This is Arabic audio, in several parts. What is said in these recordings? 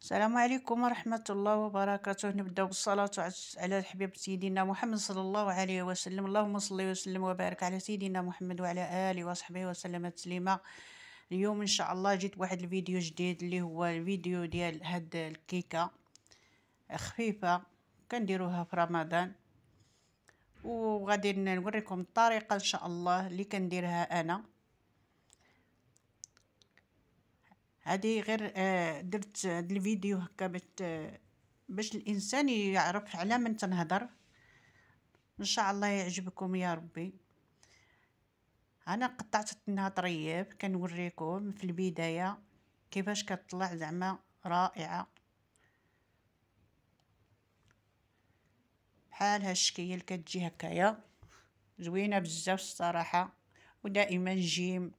السلام عليكم ورحمة الله وبركاته نبدأ بالصلاة على الحبيب سيدنا محمد صلى الله عليه وسلم اللهم صل وسلم وبارك على سيدنا محمد وعلى آله وصحبه وسلم تسليما اليوم إن شاء الله جيت بواحد الفيديو جديد اللي هو الفيديو ديال هاد الكيكة خفيفة كنديروها في رمضان وغادي نوريكم الطريقة إن شاء الله اللي كنديرها أنا هذه غير آه، درت هاد الفيديو هكا باش آه، باش الانسان يعرف على من تنهضر ان شاء الله يعجبكم يا ربي انا قطعت النهار طريب كنوريكم في البدايه كيفاش كتطلع زعما رائعه بحال اللي كتجي هكايا زوينه بزاف الصراحه ودائما جيم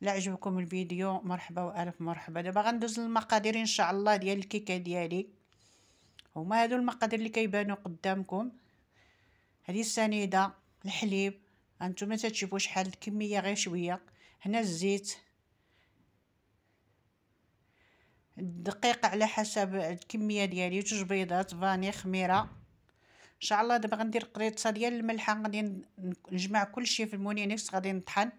لا عجبكم الفيديو مرحبا والف مرحبا دابا غندوز للمقادير ان شاء الله ديال الكيكه ديالي هما هادو المقادير اللي كيبانو قدامكم هذه السنيده الحليب هانتوما تتشوفوا شحال الكميه غير شويه هنا الزيت الدقيق على حسب الكميه ديالي جوج بيضات فاني خميره ان شاء الله دابا غندير قريطه ديال الملحه غادي نجمع كلشي في المونينكس غادي نطحن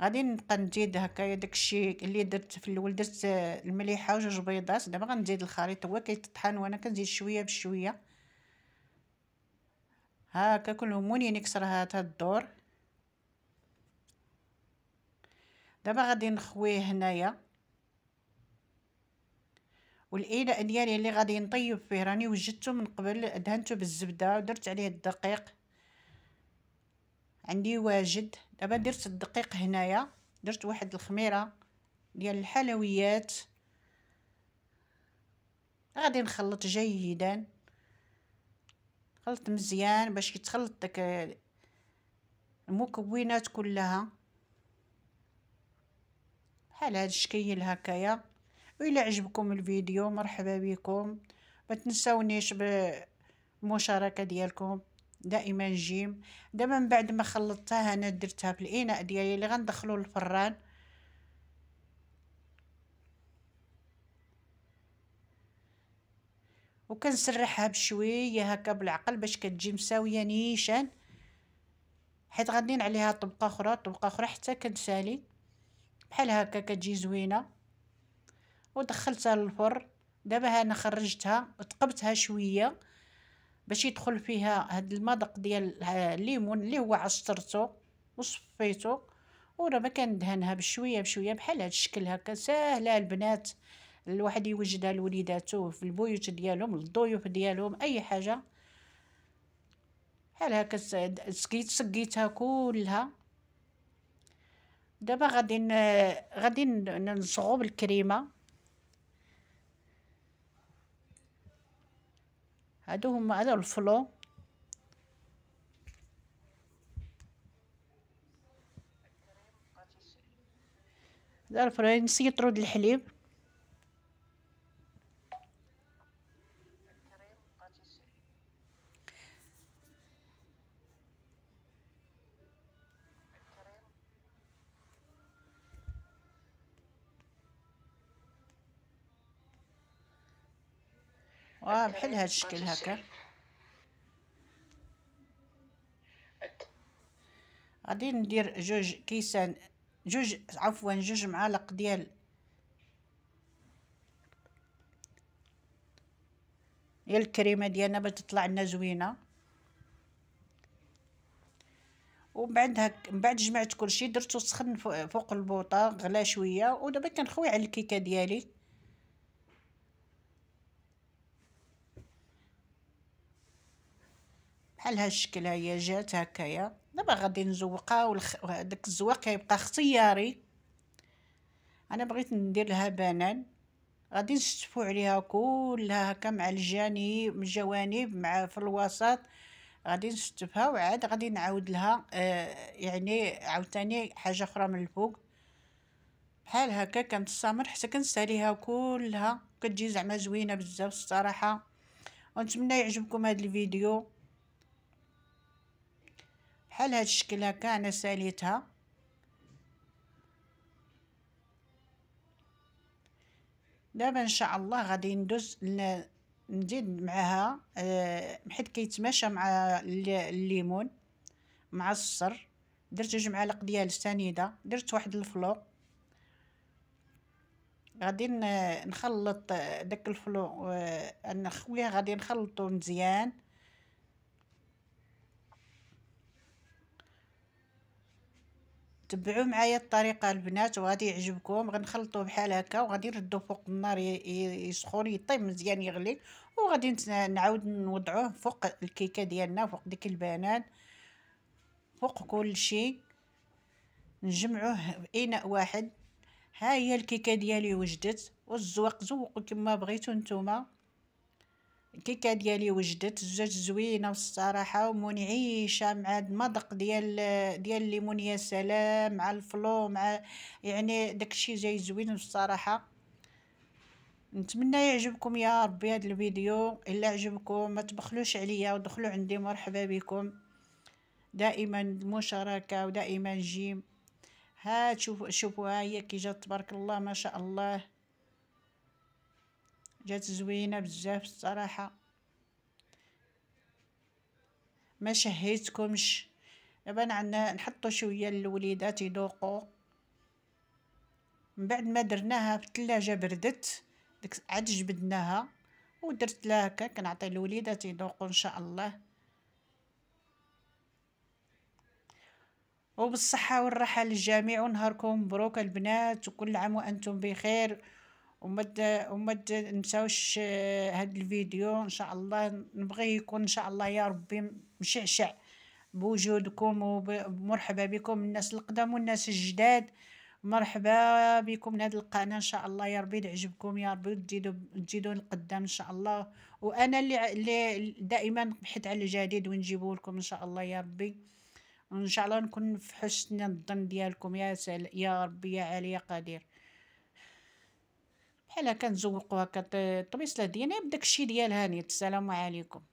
غادي نبقى نزيد هكايا داكشي اللي درت في الاول درت المليحه وجوج بيضات دابا غنزيد الخليط هو كيتطحن وانا كنزيد شويه بشويه هاكا كلهم مونين نكسر هاد الدور دابا غادي نخويه هنايا والإناء ديالي اللي غادي نطيب فيه راني وجدته من قبل دهنته بالزبده ودرت عليه الدقيق عندي واجد دابا درت الدقيق هنايا درت واحد الخميره ديال الحلويات غادي نخلط جيدا خلط مزيان باش يتخلط داك المكونات كلها بحال هاد الشكل هكايا وإلا عجبكم الفيديو مرحبا بكم ما تنساونيش بالمشاركه ديالكم دائما جيم دابا من بعد ما خلطتها انا درتها في الاناء ديالي اللي غندخلو للفران وكنسرحها بشويه هكا بالعقل باش كتجي مساويه نيشان حيت غادين عليها طبقه اخرى طبقه اخرى حتى كتسالي بحال هكا كتجي زوينه ودخلتها للفرن دابا انا خرجتها وثقبتها شويه باش يدخل فيها هاد المذاق ديال الليمون اللي هو وصفيته ورا ما كندهنها بشويه بشويه بحال هاد الشكل هكا ساهله البنات الواحد يوجدها لوليداتو في البيوت ديالهم للضيوف ديالهم اي حاجه بحال هكا سقيت سقيتها كلها دابا غادي غادي نصغو بالكريمه هادو هما هذا الفلو هذا الفلو نسيت الحليب واه بحال هاد الشكل هكا غادي ندير جوج كيسان جوج عفوا جوج معالق ديال ديال الكريمه ديالنا باش تطلع لنا زوينه ومن بعد هك من بعد جمعت كلشي درتو سخن فوق البوطه غلا شويه ودابا كنخوي على الكيكه ديالي بحال هالشكل هي جات هكايا دابا غادي نزوقها وهداك الزواق كيبقى اختياري انا بغيت ندير لها بنان غادي نشتفو عليها كلها هكا مع الجانب من الجوانب مع في الوسط غادي نشتفها وعاد غادي نعاود لها آه يعني عاوتاني حاجه اخرى من الفوق بحال هكا كنستمر حتى كنساليها كلها كتجي زعما زوينه بزاف الصراحه ونتمنى يعجبكم هذا الفيديو هاد الشكل هكا انا ساليتها دابا ان شاء الله غادي ندوز نزيد معها آه، حيت كيتماشى مع الليمون مع الصر درت جوج معالق ديال السنيده درت واحد الفلو غادي نخلط داك الفلو آه، خويا غادي نخلطو مزيان تبعوا معايا الطريقه البنات وغادي يعجبكم غنخلطوا بحال هكا وغادي نردوه فوق النار يسخن يطيب مزيان يغلي وغادي نعاود نوضعوه فوق الكيكه ديالنا فوق ديك البنان فوق كل شيء نجمعوه في اناء واحد ها هي الكيكه ديالي وجدت والزواق زوقوا كما بغيتو نتوما الكيكه ديالي وجدت زوج زوينه والصراحه ومنعشه مع المذق ديال ديال الليمون يا سلام مع الفلو مع يعني داكشي جاي زوين الصراحه نتمنى يعجبكم يا ربي هذا الفيديو الا عجبكم ما تبخلوش عليا ودخلوا عندي مرحبا بكم دائما المشاركه ودائما جيم ها شوفوا ها هي كي جات تبارك الله ما شاء الله جات زوينه بزاف الصراحه ما شهيتكمش دابا عندنا نحطو شويه للوليدات يذوقوا من بعد ما درناها في الثلاجه بردت ديك عاد جبدناها ودرت لها هكا كنعطي الوليدات يذوقوا ان شاء الله وبالصحه والراحه للجميع ونهاركم مبروك البنات وكل عام وانتم بخير ومد ومد نساوش آه، هاد الفيديو ان شاء الله نبغي يكون ان شاء الله يا ربي مشعشع بوجودكم ومرحبا بكم الناس القدام والناس الجداد مرحبا بكم لهاد القناه ان شاء الله يا ربي تعجبكم يا ربي تزيدوا تزيدوا القدام ان شاء الله وانا اللي, اللي دائما نبحث على الجديد ونجيبه لكم ان شاء الله يا ربي ان شاء الله نكون في حسن الظن ديالكم يا سل... يا ربي يا عالي يا قدير بحال هكا نزوقو هكا الطبيصله ديالنا بداك الشيء ديالها نيت السلام عليكم